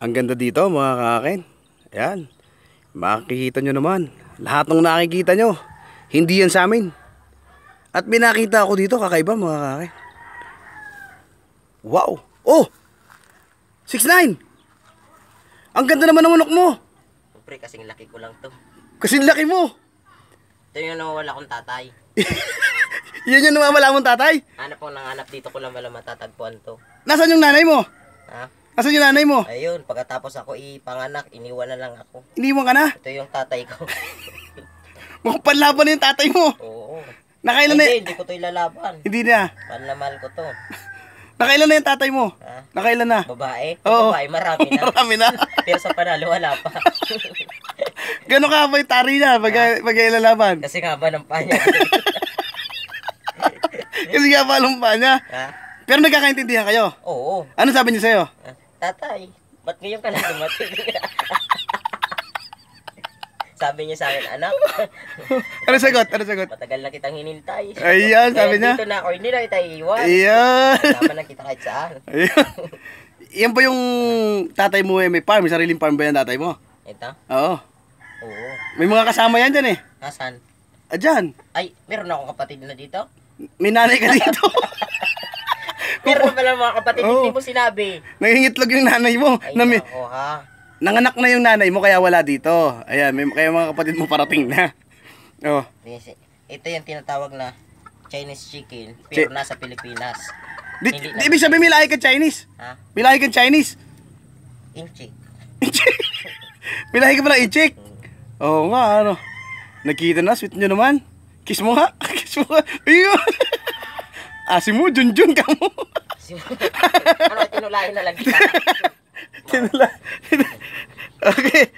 Ang ganda dito mga kakakin. Ayan. Makikita nyo naman. Lahat ng nakikita nyo. Hindi yan sa amin. At may nakita ako dito kakaiba mga kakakin. Wow! Oh! 6'9! Ang ganda naman ng manok mo! Pre, kasing laki ko lang to. Kasing laki mo! Ito yung nawawala kong tatay. Yun yung nawawala mong tatay? Hanap ko nanganap dito ko lang wala matatagpuan to. Nasaan yung nanay mo? Ha? Asan yung nanay mo? Ayun, pagkatapos ako ipanganak, iniwan na lang ako. Iniwan ka na? Ito yung tatay ko. Mukhang panlaban yung tatay mo. Oo. Nakailan na... Hindi, ko to ilalaban. Hindi na. Panlamal ko to. Nakailan na yung tatay mo? Ha? Nakailan na? Babae? Oo. Babae, marami na. marami na. Pero sa panalo, wala pa. Gano ka ba yung tari na pag, ha? pag ilalaban? Kasi nga ba ng panya? Kasi nga ba ng panya? Ha? Pero nagkakaintindihan kayo? Oo. Ano sabi niya sa'yo? Tatay, ba't ngayon ka na dumating? sabi niya sa akin, anak. ano sagot? Ano sagot? Matagal na kitang hinintay. Ayan, sabi niya. Dito na ako, hindi na kita iiwan. Ayan. Kasama na kita kahit saan. Ayan. Yan ba yung tatay mo eh, may farm? May sariling farm ba yan tatay mo? Ito? Oo. Oo. May mga kasama yan dyan eh. Nasaan? Ah, dyan. Ay, meron akong kapatid na dito. May nanay ka dito. Pero pala mga kapatid, oh. hindi mo sinabi. Nangingitlog yung nanay mo. Ay, Nami ako, ha? Nanganak na yung nanay mo kaya wala dito. Ayan, may, kaya mga kapatid mo parating na. Oh. Ito yung tinatawag na Chinese chicken, pero Ch nasa Pilipinas. Di, hindi di, ibig sabihin milay ka Chinese? Ha? Milay ka Chinese? Inchik. Inchik? milay ka pala inchik? Mm. Oo oh, nga, ano. Nakita na, sweet nyo naman. Kiss mo ha? Kiss mo ha? Ayun! Asi mo, Junjun ka mo. Kasi ano, tinulayan na lang kita. tinula. okay.